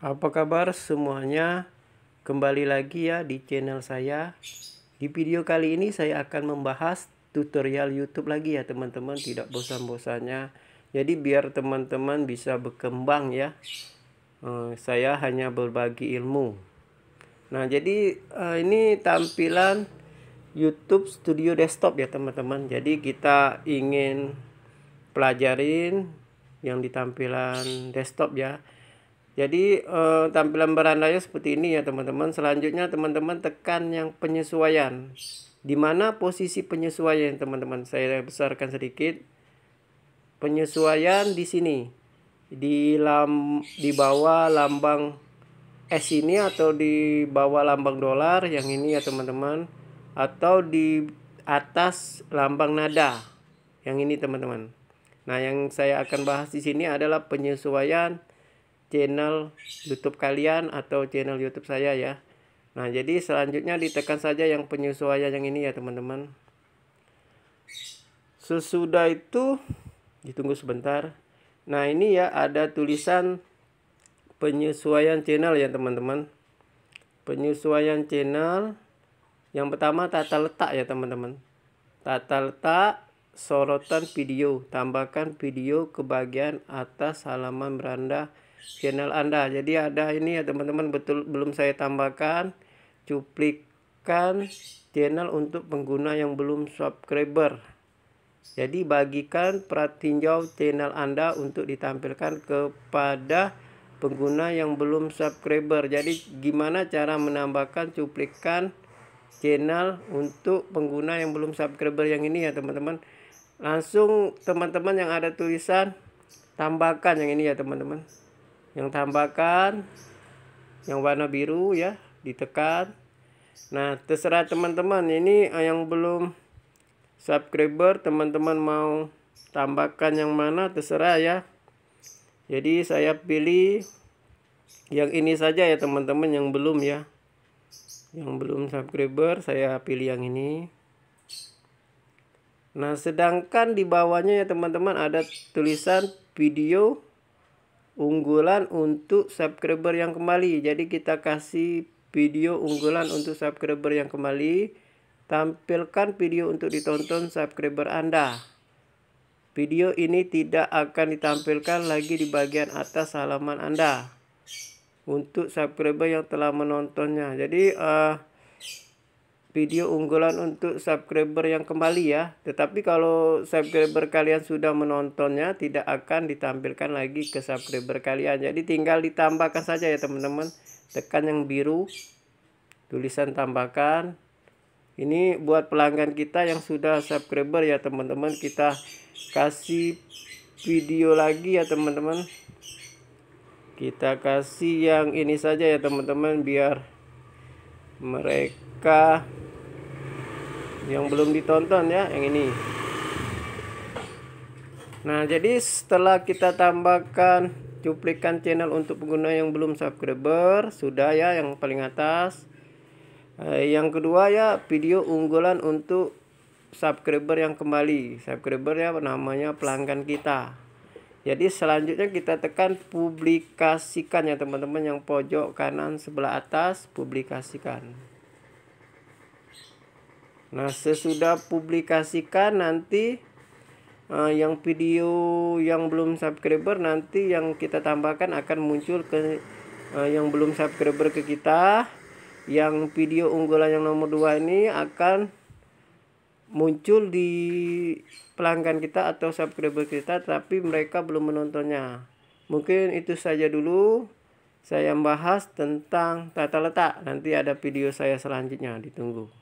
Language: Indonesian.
Apa kabar semuanya? Kembali lagi ya di channel saya. Di video kali ini saya akan membahas tutorial YouTube lagi ya teman-teman, tidak bosan-bosannya. Jadi biar teman-teman bisa berkembang ya. Eh, saya hanya berbagi ilmu. Nah, jadi eh, ini tampilan YouTube Studio Desktop ya teman-teman. Jadi kita ingin pelajarin yang di tampilan desktop ya jadi eh, tampilan berandanya seperti ini ya teman-teman. Selanjutnya teman-teman tekan yang penyesuaian. Di mana posisi penyesuaian teman-teman? Saya besarkan sedikit. Penyesuaian di sini. Di lam di bawah lambang S ini atau di bawah lambang dolar yang ini ya teman-teman atau di atas lambang nada yang ini teman-teman. Nah, yang saya akan bahas di sini adalah penyesuaian channel YouTube kalian atau channel YouTube saya ya. Nah, jadi selanjutnya ditekan saja yang penyesuaian yang ini ya, teman-teman. Sesudah itu ditunggu sebentar. Nah, ini ya ada tulisan penyesuaian channel ya, teman-teman. Penyesuaian channel yang pertama tata letak ya, teman-teman. Tata letak sorotan video, tambahkan video ke bagian atas halaman beranda channel Anda. Jadi ada ini ya teman-teman betul belum saya tambahkan cuplikan channel untuk pengguna yang belum subscriber. Jadi bagikan pratinjau channel Anda untuk ditampilkan kepada pengguna yang belum subscriber. Jadi gimana cara menambahkan cuplikan channel untuk pengguna yang belum subscriber yang ini ya teman-teman. Langsung teman-teman yang ada tulisan tambahkan yang ini ya teman-teman yang tambahkan yang warna biru ya ditekan nah terserah teman-teman ini eh, yang belum subscriber teman-teman mau tambahkan yang mana terserah ya jadi saya pilih yang ini saja ya teman-teman yang belum ya yang belum subscriber saya pilih yang ini nah sedangkan di bawahnya ya teman-teman ada tulisan video unggulan untuk subscriber yang kembali jadi kita kasih video unggulan untuk subscriber yang kembali tampilkan video untuk ditonton subscriber Anda video ini tidak akan ditampilkan lagi di bagian atas halaman Anda untuk subscriber yang telah menontonnya jadi uh, video unggulan untuk subscriber yang kembali ya. Tetapi kalau subscriber kalian sudah menontonnya tidak akan ditampilkan lagi ke subscriber kalian. Jadi tinggal ditambahkan saja ya teman-teman. Tekan yang biru tulisan tambahkan. Ini buat pelanggan kita yang sudah subscriber ya teman-teman. Kita kasih video lagi ya teman-teman. Kita kasih yang ini saja ya teman-teman biar mereka yang belum ditonton ya yang ini nah jadi setelah kita tambahkan cuplikan channel untuk pengguna yang belum subscriber sudah ya yang paling atas eh, yang kedua ya video unggulan untuk subscriber yang kembali subscriber ya namanya pelanggan kita jadi selanjutnya kita tekan publikasikan ya teman-teman yang pojok kanan sebelah atas publikasikan. Nah, sesudah publikasikan nanti uh, yang video yang belum subscriber nanti yang kita tambahkan akan muncul ke uh, yang belum subscriber ke kita. Yang video unggulan yang nomor 2 ini akan muncul di pelanggan kita atau subscriber kita tapi mereka belum menontonnya. Mungkin itu saja dulu saya bahas tentang tata letak. Nanti ada video saya selanjutnya ditunggu.